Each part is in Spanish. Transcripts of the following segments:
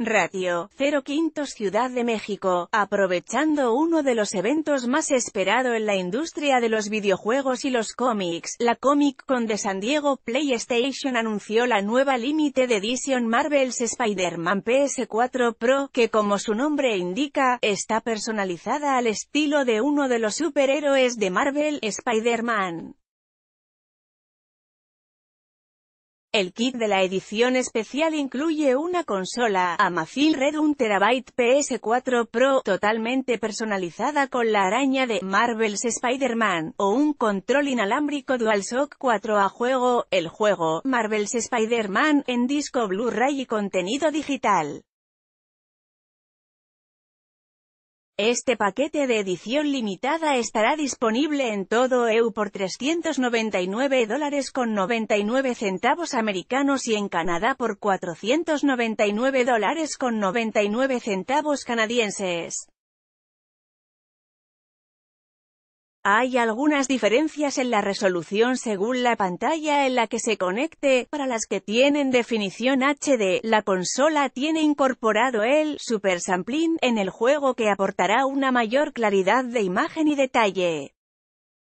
Ratio, 05 Ciudad de México, aprovechando uno de los eventos más esperado en la industria de los videojuegos y los cómics, la Comic Con de San Diego PlayStation anunció la nueva Limited Edition Marvel's Spider-Man PS4 Pro, que como su nombre indica, está personalizada al estilo de uno de los superhéroes de Marvel, Spider-Man. El kit de la edición especial incluye una consola, Amazfit Red 1 TB PS4 Pro, totalmente personalizada con la araña de Marvel's Spider-Man, o un control inalámbrico DualShock 4 a juego, el juego, Marvel's Spider-Man, en disco Blu-ray y contenido digital. Este paquete de edición limitada estará disponible en todo EU por 399 dólares con 99 centavos americanos y en Canadá por 499 dólares con 99 centavos canadienses. Hay algunas diferencias en la resolución según la pantalla en la que se conecte, para las que tienen definición HD, la consola tiene incorporado el Super Sampling en el juego que aportará una mayor claridad de imagen y detalle.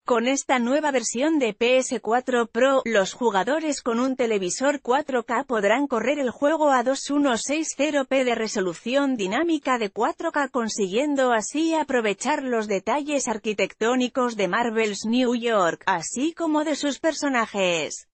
Con esta nueva versión de PS4 Pro, los jugadores con un televisor 4K podrán correr el juego a 2160p de resolución dinámica de 4K consiguiendo así aprovechar los detalles arquitectónicos de Marvel's New York, así como de sus personajes.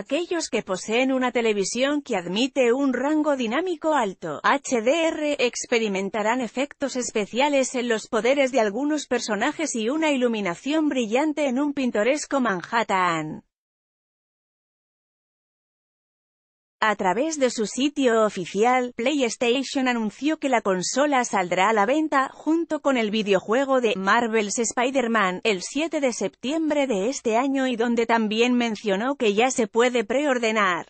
Aquellos que poseen una televisión que admite un rango dinámico alto, HDR, experimentarán efectos especiales en los poderes de algunos personajes y una iluminación brillante en un pintoresco Manhattan. A través de su sitio oficial, PlayStation anunció que la consola saldrá a la venta, junto con el videojuego de Marvel's Spider-Man, el 7 de septiembre de este año y donde también mencionó que ya se puede preordenar.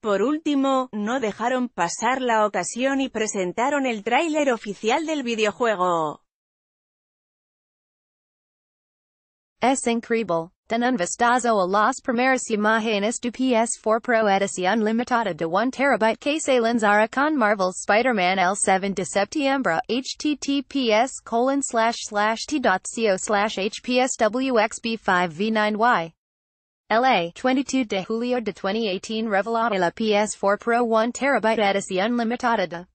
Por último, no dejaron pasar la ocasión y presentaron el tráiler oficial del videojuego. Es increíble. Tan vistazo a las primeras imágenes du PS4 Pro edición limitada de 1 terabyte que se lanzará con Marvel's Spider-Man l 7 de septiembre, https colon slash slash t.co slash hpswxb5v9y. LA, 22 de julio de 2018 Revelada la PS4 Pro 1 terabyte edición limitada de